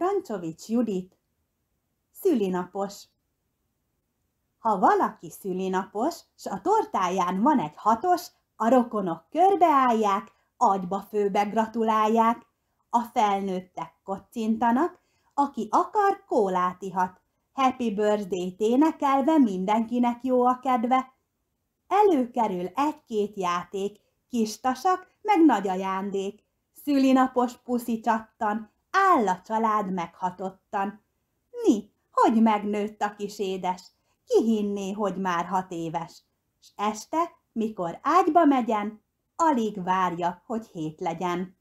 Francsovics Judit. Szülinapos. Ha valaki szülinapos, s a tortáján van egy hatos, a rokonok körbeállják, agyba főbe gratulálják, a felnőttek kocintanak, aki akar, kólát ihat. Happy birthday énekelve mindenkinek jó a kedve. Előkerül egy-két játék, kis tasak meg nagy ajándék. Szülinapos puszi csattan, áll a család meghatottan. Ni, hogy megnőtt a kis édes? Ki hinné, hogy már hat éves? S este, mikor ágyba megyen, alig várja, hogy hét legyen.